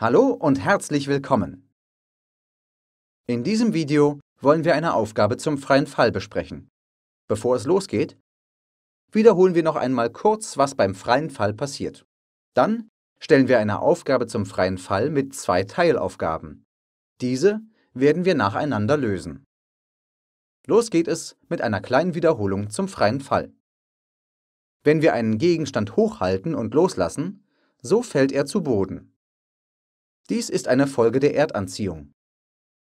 Hallo und herzlich willkommen! In diesem Video wollen wir eine Aufgabe zum freien Fall besprechen. Bevor es losgeht, wiederholen wir noch einmal kurz, was beim freien Fall passiert. Dann stellen wir eine Aufgabe zum freien Fall mit zwei Teilaufgaben. Diese werden wir nacheinander lösen. Los geht es mit einer kleinen Wiederholung zum freien Fall. Wenn wir einen Gegenstand hochhalten und loslassen, so fällt er zu Boden. Dies ist eine Folge der Erdanziehung.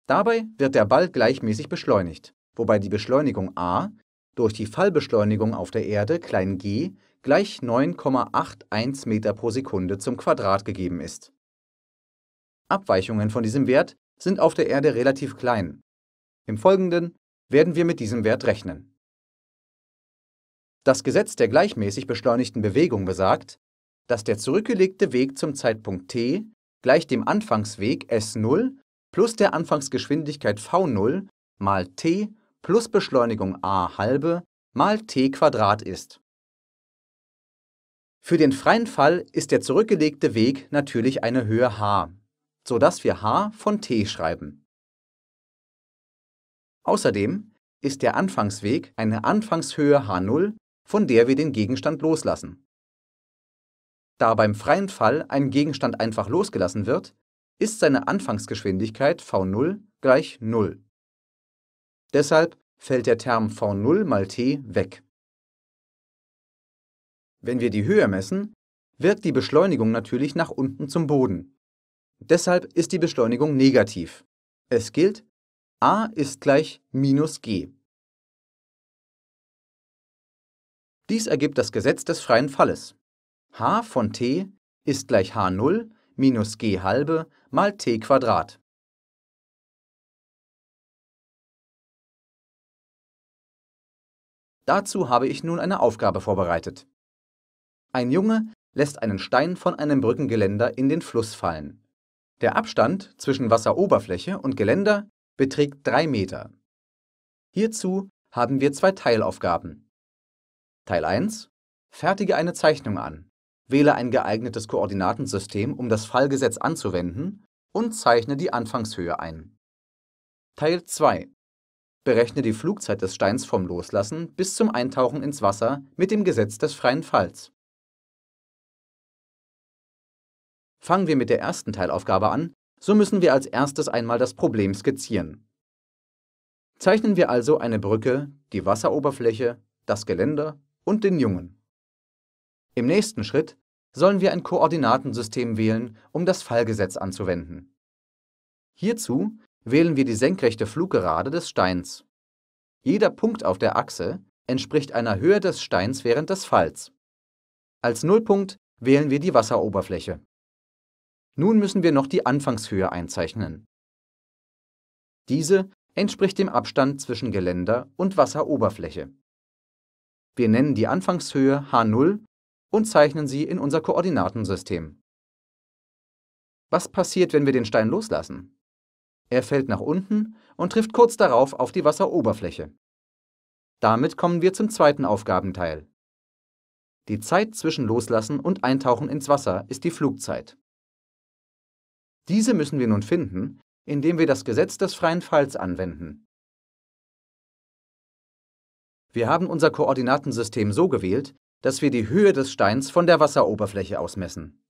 Dabei wird der Ball gleichmäßig beschleunigt, wobei die Beschleunigung a durch die Fallbeschleunigung auf der Erde g gleich 9,81 Meter pro Sekunde zum Quadrat gegeben ist. Abweichungen von diesem Wert sind auf der Erde relativ klein. Im Folgenden werden wir mit diesem Wert rechnen. Das Gesetz der gleichmäßig beschleunigten Bewegung besagt, dass der zurückgelegte Weg zum Zeitpunkt t gleich dem Anfangsweg S0 plus der Anfangsgeschwindigkeit V0 mal t plus Beschleunigung a halbe mal t Quadrat ist. Für den freien Fall ist der zurückgelegte Weg natürlich eine Höhe h, sodass wir h von t schreiben. Außerdem ist der Anfangsweg eine Anfangshöhe h0, von der wir den Gegenstand loslassen. Da beim freien Fall ein Gegenstand einfach losgelassen wird, ist seine Anfangsgeschwindigkeit v0 gleich 0. Deshalb fällt der Term v0 mal t weg. Wenn wir die Höhe messen, wirkt die Beschleunigung natürlich nach unten zum Boden. Deshalb ist die Beschleunigung negativ. Es gilt, a ist gleich minus g. Dies ergibt das Gesetz des freien Falles h von t ist gleich h0 minus g halbe mal t Quadrat. Dazu habe ich nun eine Aufgabe vorbereitet. Ein Junge lässt einen Stein von einem Brückengeländer in den Fluss fallen. Der Abstand zwischen Wasseroberfläche und Geländer beträgt 3 Meter. Hierzu haben wir zwei Teilaufgaben. Teil 1. Fertige eine Zeichnung an wähle ein geeignetes Koordinatensystem, um das Fallgesetz anzuwenden, und zeichne die Anfangshöhe ein. Teil 2. Berechne die Flugzeit des Steins vom Loslassen bis zum Eintauchen ins Wasser mit dem Gesetz des freien Falls. Fangen wir mit der ersten Teilaufgabe an, so müssen wir als erstes einmal das Problem skizzieren. Zeichnen wir also eine Brücke, die Wasseroberfläche, das Geländer und den Jungen. Im nächsten Schritt sollen wir ein Koordinatensystem wählen, um das Fallgesetz anzuwenden. Hierzu wählen wir die senkrechte Fluggerade des Steins. Jeder Punkt auf der Achse entspricht einer Höhe des Steins während des Falls. Als Nullpunkt wählen wir die Wasseroberfläche. Nun müssen wir noch die Anfangshöhe einzeichnen. Diese entspricht dem Abstand zwischen Geländer und Wasseroberfläche. Wir nennen die Anfangshöhe H0 und zeichnen sie in unser Koordinatensystem. Was passiert, wenn wir den Stein loslassen? Er fällt nach unten und trifft kurz darauf auf die Wasseroberfläche. Damit kommen wir zum zweiten Aufgabenteil. Die Zeit zwischen Loslassen und Eintauchen ins Wasser ist die Flugzeit. Diese müssen wir nun finden, indem wir das Gesetz des freien Falls anwenden. Wir haben unser Koordinatensystem so gewählt, dass wir die Höhe des Steins von der Wasseroberfläche aus messen.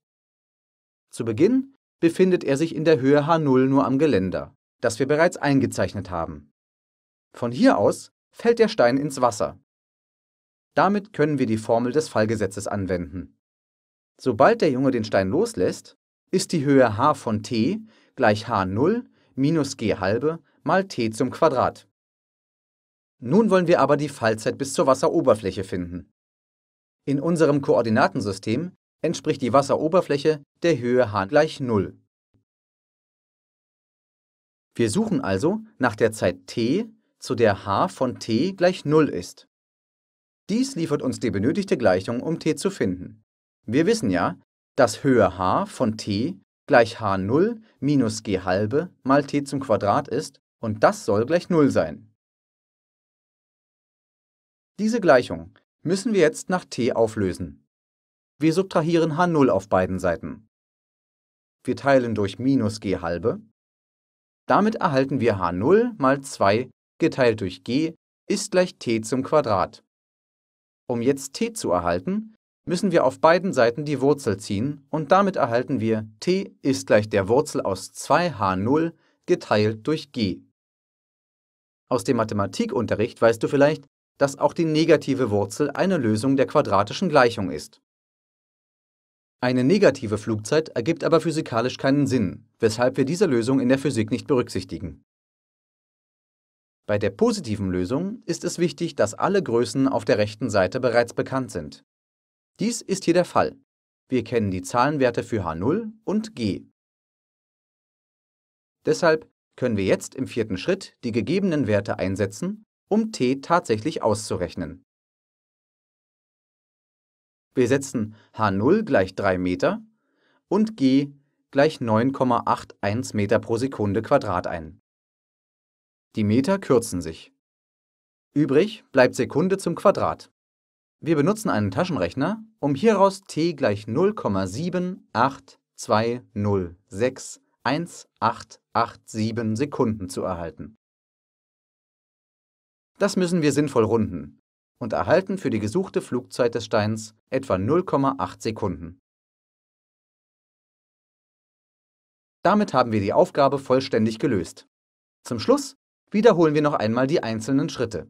Zu Beginn befindet er sich in der Höhe H0 nur am Geländer, das wir bereits eingezeichnet haben. Von hier aus fällt der Stein ins Wasser. Damit können wir die Formel des Fallgesetzes anwenden. Sobald der Junge den Stein loslässt, ist die Höhe h von t gleich h0 minus g halbe mal t zum Quadrat. Nun wollen wir aber die Fallzeit bis zur Wasseroberfläche finden. In unserem Koordinatensystem entspricht die Wasseroberfläche der Höhe h gleich 0. Wir suchen also nach der Zeit t, zu der h von t gleich 0 ist. Dies liefert uns die benötigte Gleichung, um t zu finden. Wir wissen ja, dass Höhe h von t gleich h0 minus g halbe mal t zum Quadrat ist und das soll gleich 0 sein. Diese Gleichung müssen wir jetzt nach t auflösen. Wir subtrahieren h0 auf beiden Seiten. Wir teilen durch minus g halbe. Damit erhalten wir h0 mal 2 geteilt durch g ist gleich t zum Quadrat. Um jetzt t zu erhalten, müssen wir auf beiden Seiten die Wurzel ziehen und damit erhalten wir t ist gleich der Wurzel aus 2h0 geteilt durch g. Aus dem Mathematikunterricht weißt du vielleicht, dass auch die negative Wurzel eine Lösung der quadratischen Gleichung ist. Eine negative Flugzeit ergibt aber physikalisch keinen Sinn, weshalb wir diese Lösung in der Physik nicht berücksichtigen. Bei der positiven Lösung ist es wichtig, dass alle Größen auf der rechten Seite bereits bekannt sind. Dies ist hier der Fall. Wir kennen die Zahlenwerte für h0 und g. Deshalb können wir jetzt im vierten Schritt die gegebenen Werte einsetzen um T tatsächlich auszurechnen. Wir setzen h0 gleich 3 Meter und g gleich 9,81 Meter pro Sekunde Quadrat ein. Die Meter kürzen sich. Übrig bleibt Sekunde zum Quadrat. Wir benutzen einen Taschenrechner, um hieraus t gleich 0,782061887 Sekunden zu erhalten. Das müssen wir sinnvoll runden und erhalten für die gesuchte Flugzeit des Steins etwa 0,8 Sekunden. Damit haben wir die Aufgabe vollständig gelöst. Zum Schluss wiederholen wir noch einmal die einzelnen Schritte.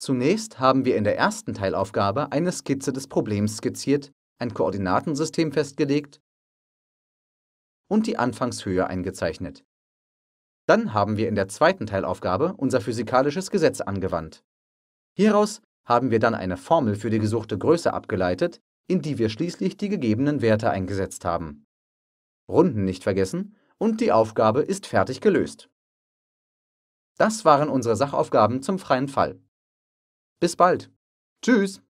Zunächst haben wir in der ersten Teilaufgabe eine Skizze des Problems skizziert, ein Koordinatensystem festgelegt und die Anfangshöhe eingezeichnet. Dann haben wir in der zweiten Teilaufgabe unser physikalisches Gesetz angewandt. Hieraus haben wir dann eine Formel für die gesuchte Größe abgeleitet, in die wir schließlich die gegebenen Werte eingesetzt haben. Runden nicht vergessen und die Aufgabe ist fertig gelöst. Das waren unsere Sachaufgaben zum freien Fall. Bis bald. Tschüss.